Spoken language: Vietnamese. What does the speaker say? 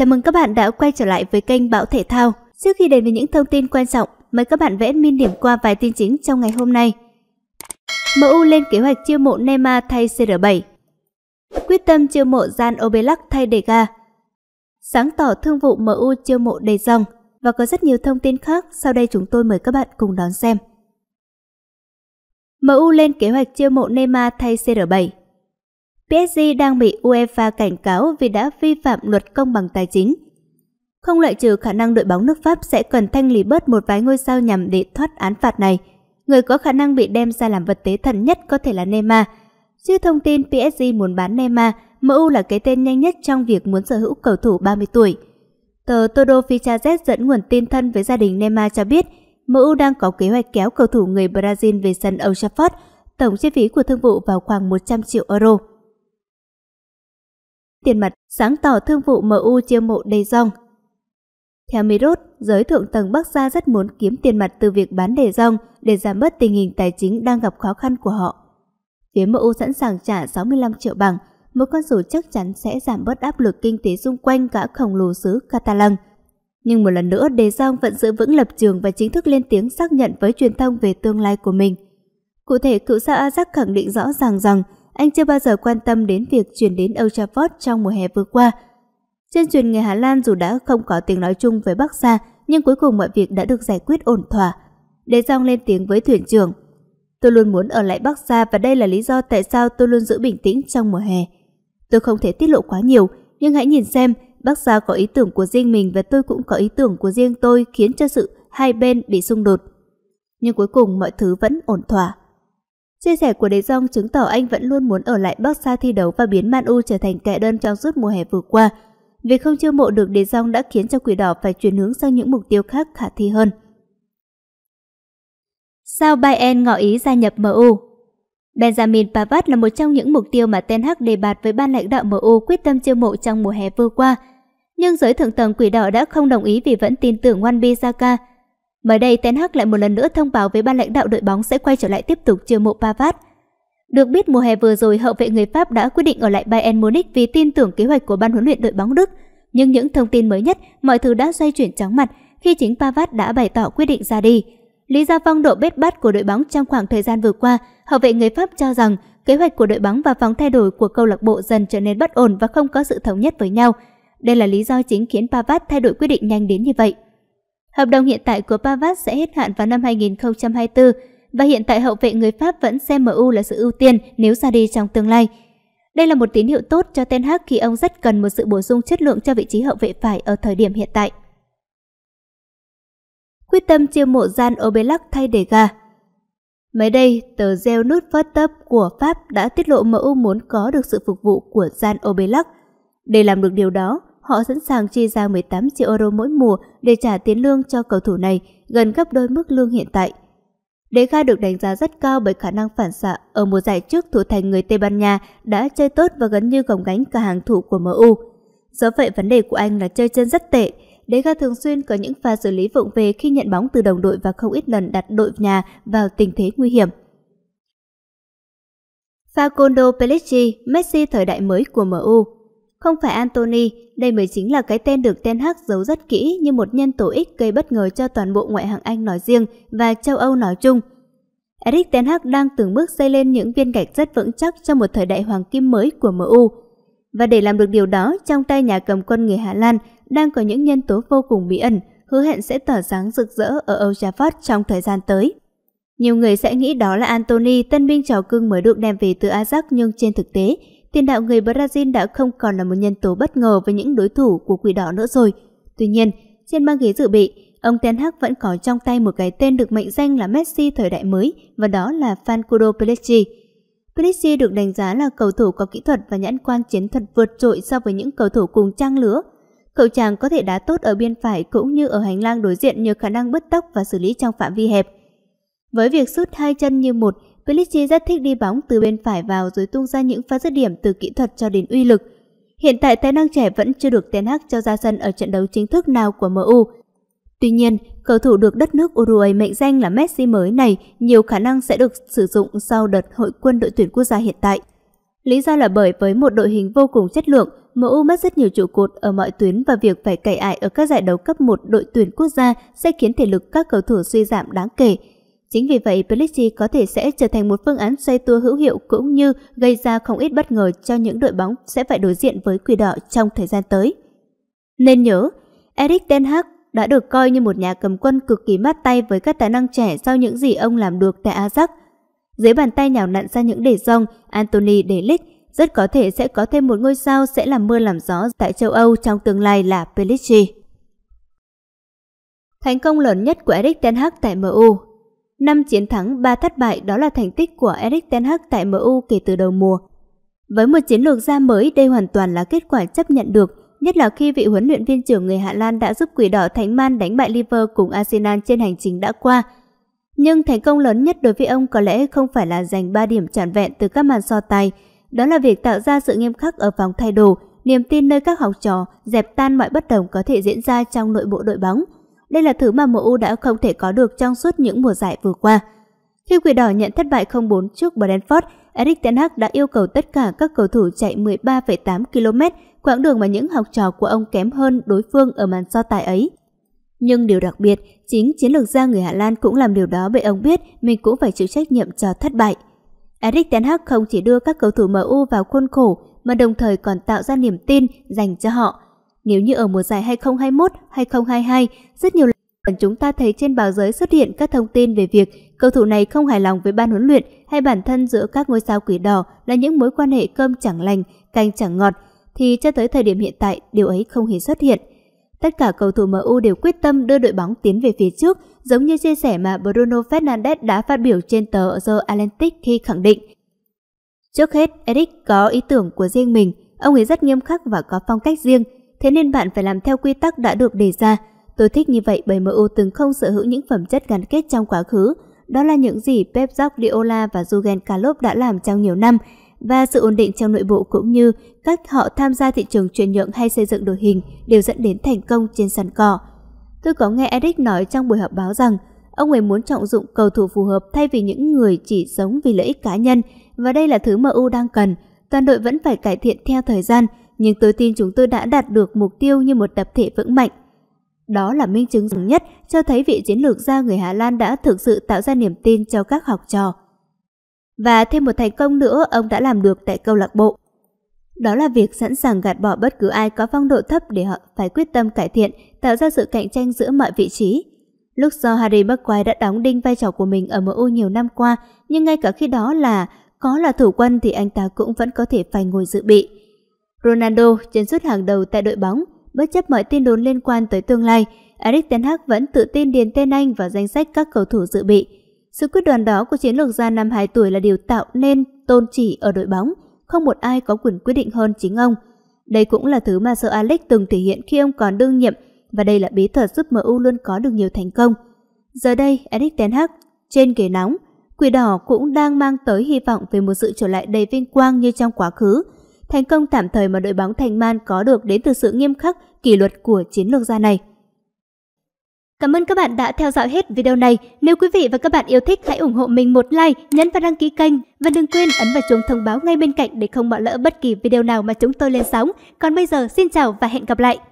Chào mừng các bạn đã quay trở lại với kênh Bão Thể Thao. Trước khi đến với những thông tin quan trọng, mời các bạn vẽ min điểm qua vài tin chính trong ngày hôm nay. MU lên kế hoạch chiêu mộ Neymar thay CR7 Quyết tâm chiêu mộ Jan Obelak thay De Gea, Sáng tỏ thương vụ MU chiêu mộ Đề Dòng Và có rất nhiều thông tin khác, sau đây chúng tôi mời các bạn cùng đón xem. MU lên kế hoạch chiêu mộ Neymar thay CR7 PSG đang bị UEFA cảnh cáo vì đã vi phạm luật công bằng tài chính. Không loại trừ khả năng đội bóng nước Pháp sẽ cần thanh lý bớt một vài ngôi sao nhằm để thoát án phạt này. Người có khả năng bị đem ra làm vật tế thần nhất có thể là Neymar. Chứ thông tin PSG muốn bán Neymar, MU là cái tên nhanh nhất trong việc muốn sở hữu cầu thủ 30 tuổi. Tờ Todo Fichazet dẫn nguồn tin thân với gia đình Neymar cho biết, MU đang có kế hoạch kéo cầu thủ người Brazil về sân Old Trafford, tổng chi phí của thương vụ vào khoảng 100 triệu euro tiền mặt sáng tỏ thương vụ MU chiêu mộ đề Jong. Theo Mirot, giới thượng tầng Bắc Sa rất muốn kiếm tiền mặt từ việc bán đề Jong để giảm bớt tình hình tài chính đang gặp khó khăn của họ. Phía MU sẵn sàng trả 65 triệu bằng một con số chắc chắn sẽ giảm bớt áp lực kinh tế xung quanh cả khổng lồ xứ Catalan. Nhưng một lần nữa, đề Jong vẫn giữ vững lập trường và chính thức lên tiếng xác nhận với truyền thông về tương lai của mình. Cụ thể, cựu sao Ajax khẳng định rõ ràng rằng anh chưa bao giờ quan tâm đến việc chuyển đến Old Trafford trong mùa hè vừa qua. Trên truyền người Hà Lan dù đã không có tiếng nói chung với Bắc Sa, nhưng cuối cùng mọi việc đã được giải quyết ổn thỏa. Để Dòng lên tiếng với thuyền trưởng. Tôi luôn muốn ở lại Bắc Sa và đây là lý do tại sao tôi luôn giữ bình tĩnh trong mùa hè. Tôi không thể tiết lộ quá nhiều, nhưng hãy nhìn xem, Bắc Sa có ý tưởng của riêng mình và tôi cũng có ý tưởng của riêng tôi khiến cho sự hai bên bị xung đột. Nhưng cuối cùng mọi thứ vẫn ổn thỏa. Chia sẻ của Đế Jong chứng tỏ anh vẫn luôn muốn ở lại Bắc Sa thi đấu và biến Man U trở thành kẻ đơn trong suốt mùa hè vừa qua. Việc không chiêu mộ được Đế Jong đã khiến cho Quỷ Đỏ phải chuyển hướng sang những mục tiêu khác khả thi hơn. Sao Bayern ngỏ ý gia nhập MU? Benjamin Pavard là một trong những mục tiêu mà Ten Hag đề bạt với ban lãnh đạo MU quyết tâm chiêu mộ trong mùa hè vừa qua. Nhưng giới thượng tầng Quỷ Đỏ đã không đồng ý vì vẫn tin tưởng Wan Bissaka Mới đây, Ten Hag lại một lần nữa thông báo với ban lãnh đạo đội bóng sẽ quay trở lại tiếp tục chiêu mộ Pavard. Được biết mùa hè vừa rồi, hậu vệ người Pháp đã quyết định ở lại Bayern Munich vì tin tưởng kế hoạch của ban huấn luyện đội bóng Đức. Nhưng những thông tin mới nhất, mọi thứ đã xoay chuyển chóng mặt khi chính Pavard đã bày tỏ quyết định ra đi. Lý do phong độ bết bát của đội bóng trong khoảng thời gian vừa qua, hậu vệ người Pháp cho rằng kế hoạch của đội bóng và phóng thay đổi của câu lạc bộ dần trở nên bất ổn và không có sự thống nhất với nhau. Đây là lý do chính khiến Pavard thay đổi quyết định nhanh đến như vậy. Hợp đồng hiện tại của Pavard sẽ hết hạn vào năm 2024 và hiện tại hậu vệ người Pháp vẫn xem MU là sự ưu tiên nếu ra đi trong tương lai. Đây là một tín hiệu tốt cho Ten Hag khi ông rất cần một sự bổ sung chất lượng cho vị trí hậu vệ phải ở thời điểm hiện tại. Quyết tâm chiêu mộ Gian Obelak thay để gà Mới đây, tờ gieo nút phát tấp của Pháp đã tiết lộ MU muốn có được sự phục vụ của Gian Obelak. Để làm được điều đó, họ sẵn sàng chi ra 18 triệu euro mỗi mùa để trả tiền lương cho cầu thủ này, gần gấp đôi mức lương hiện tại. Deca được đánh giá rất cao bởi khả năng phản xạ. Ở mùa giải trước, thủ thành người Tây Ban Nha đã chơi tốt và gần như gồng gánh cả hàng thủ của MU. Do vậy, vấn đề của anh là chơi chân rất tệ. Deca thường xuyên có những pha xử lý vụng về khi nhận bóng từ đồng đội và không ít lần đặt đội nhà vào tình thế nguy hiểm. Facundo Pellegrini, Messi thời đại mới của MU không phải Anthony, đây mới chính là cái tên được Ten Hag giấu rất kỹ như một nhân tố ích gây bất ngờ cho toàn bộ ngoại hạng Anh nói riêng và châu Âu nói chung. Eric Ten Hag đang từng bước xây lên những viên gạch rất vững chắc cho một thời đại hoàng kim mới của MU. Và để làm được điều đó, trong tay nhà cầm quân người Hà Lan đang có những nhân tố vô cùng bí ẩn, hứa hẹn sẽ tỏa sáng rực rỡ ở Old Trafford trong thời gian tới. Nhiều người sẽ nghĩ đó là Anthony, tân binh trào cưng mới được đem về từ Ajax nhưng trên thực tế, tiền đạo người Brazil đã không còn là một nhân tố bất ngờ với những đối thủ của quỷ đỏ nữa rồi. Tuy nhiên, trên băng ghế dự bị, ông Ten Hag vẫn có trong tay một cái tên được mệnh danh là Messi thời đại mới và đó là Fancudo Pellegrini. Pellegrini được đánh giá là cầu thủ có kỹ thuật và nhãn quan chiến thuật vượt trội so với những cầu thủ cùng trang lứa. Cậu chàng có thể đá tốt ở biên phải cũng như ở hành lang đối diện nhờ khả năng bứt tốc và xử lý trong phạm vi hẹp. Với việc sút hai chân như một, Pellici rất thích đi bóng từ bên phải vào rồi tung ra những pha dứt điểm từ kỹ thuật cho đến uy lực. Hiện tại tài năng trẻ vẫn chưa được Ten Hag cho ra sân ở trận đấu chính thức nào của MU. Tuy nhiên, cầu thủ được đất nước Uruguay mệnh danh là Messi mới này nhiều khả năng sẽ được sử dụng sau đợt hội quân đội tuyển quốc gia hiện tại. Lý do là bởi với một đội hình vô cùng chất lượng, MU mất rất nhiều trụ cột ở mọi tuyến và việc phải cày ải ở các giải đấu cấp 1 đội tuyển quốc gia sẽ khiến thể lực các cầu thủ suy giảm đáng kể, Chính vì vậy, Pellissier có thể sẽ trở thành một phương án xoay tua hữu hiệu cũng như gây ra không ít bất ngờ cho những đội bóng sẽ phải đối diện với quỷ đỏ trong thời gian tới. Nên nhớ, Eric Ten Hag đã được coi như một nhà cầm quân cực kỳ mát tay với các tài năng trẻ sau những gì ông làm được tại Ajax. Dưới bàn tay nhào nặn ra những đề rong, Anthony De Ligt rất có thể sẽ có thêm một ngôi sao sẽ làm mưa làm gió tại châu Âu trong tương lai là Pellissier. Thành công lớn nhất của Eric Ten Hag tại MU 5 chiến thắng, 3 thất bại đó là thành tích của Erik Ten Hag tại MU kể từ đầu mùa. Với một chiến lược ra mới, đây hoàn toàn là kết quả chấp nhận được, nhất là khi vị huấn luyện viên trưởng người Hà Lan đã giúp Quỷ Đỏ Thánh Man đánh bại Liverpool cùng Arsenal trên hành trình đã qua. Nhưng thành công lớn nhất đối với ông có lẽ không phải là giành 3 điểm trọn vẹn từ các màn so tài, đó là việc tạo ra sự nghiêm khắc ở vòng thay đồ, niềm tin nơi các học trò dẹp tan mọi bất đồng có thể diễn ra trong nội bộ đội bóng – đây là thứ mà MU đã không thể có được trong suốt những mùa giải vừa qua. Khi Quỷ Đỏ nhận thất bại 0-4 trước Brentford, Eric Ten Hag đã yêu cầu tất cả các cầu thủ chạy 13,8 km, quãng đường mà những học trò của ông kém hơn đối phương ở màn so tài ấy. Nhưng điều đặc biệt, chính chiến lược gia người Hà Lan cũng làm điều đó bởi ông biết mình cũng phải chịu trách nhiệm cho thất bại. Eric Ten Hag không chỉ đưa các cầu thủ MU vào khuôn khổ mà đồng thời còn tạo ra niềm tin dành cho họ nếu như ở mùa giải 2021-2022, rất nhiều lần chúng ta thấy trên báo giới xuất hiện các thông tin về việc cầu thủ này không hài lòng với ban huấn luyện hay bản thân giữa các ngôi sao quỷ đỏ là những mối quan hệ cơm chẳng lành, canh chẳng ngọt, thì cho tới thời điểm hiện tại điều ấy không hề xuất hiện. Tất cả cầu thủ MU đều quyết tâm đưa đội bóng tiến về phía trước, giống như chia sẻ mà Bruno Fernandes đã phát biểu trên tờ The Atlantic khi khẳng định. Trước hết, Eric có ý tưởng của riêng mình, ông ấy rất nghiêm khắc và có phong cách riêng, Thế nên bạn phải làm theo quy tắc đã được đề ra. Tôi thích như vậy bởi MU từng không sở hữu những phẩm chất gắn kết trong quá khứ. Đó là những gì Pep Guardiola và Jurgen Klopp đã làm trong nhiều năm và sự ổn định trong nội bộ cũng như cách họ tham gia thị trường chuyển nhượng hay xây dựng đội hình đều dẫn đến thành công trên sàn cỏ. Tôi có nghe Eric nói trong buổi họp báo rằng ông ấy muốn trọng dụng cầu thủ phù hợp thay vì những người chỉ sống vì lợi ích cá nhân và đây là thứ MU đang cần. Toàn đội vẫn phải cải thiện theo thời gian, nhưng tôi tin chúng tôi đã đạt được mục tiêu như một tập thể vững mạnh. Đó là minh chứng nhất cho thấy vị chiến lược gia người Hà Lan đã thực sự tạo ra niềm tin cho các học trò. Và thêm một thành công nữa ông đã làm được tại câu lạc bộ. Đó là việc sẵn sàng gạt bỏ bất cứ ai có phong độ thấp để họ phải quyết tâm cải thiện, tạo ra sự cạnh tranh giữa mọi vị trí. Lúc do Harry Maguire đã đóng đinh vai trò của mình ở MU nhiều năm qua, nhưng ngay cả khi đó là có là thủ quân thì anh ta cũng vẫn có thể phải ngồi dự bị. Ronaldo chân sút hàng đầu tại đội bóng, bất chấp mọi tin đồn liên quan tới tương lai, Erik Ten Hag vẫn tự tin điền tên anh vào danh sách các cầu thủ dự bị. Sự quyết đoán đó của chiến lược gia năm 2 tuổi là điều tạo nên tôn chỉ ở đội bóng, không một ai có quyền quyết định hơn chính ông. Đây cũng là thứ mà Sir Alex từng thể hiện khi ông còn đương nhiệm và đây là bí thuật giúp MU luôn có được nhiều thành công. Giờ đây, Erik Ten Hag trên ghế nóng, Quỷ đỏ cũng đang mang tới hy vọng về một sự trở lại đầy vinh quang như trong quá khứ – Thành công tạm thời mà đội bóng Thành Man có được đến từ sự nghiêm khắc, kỷ luật của chiến lược gia này. Cảm ơn các bạn đã theo dõi hết video này. Nếu quý vị và các bạn yêu thích, hãy ủng hộ mình một like, nhấn và đăng ký kênh. Và đừng quên ấn vào chuông thông báo ngay bên cạnh để không bỏ lỡ bất kỳ video nào mà chúng tôi lên sóng. Còn bây giờ, xin chào và hẹn gặp lại!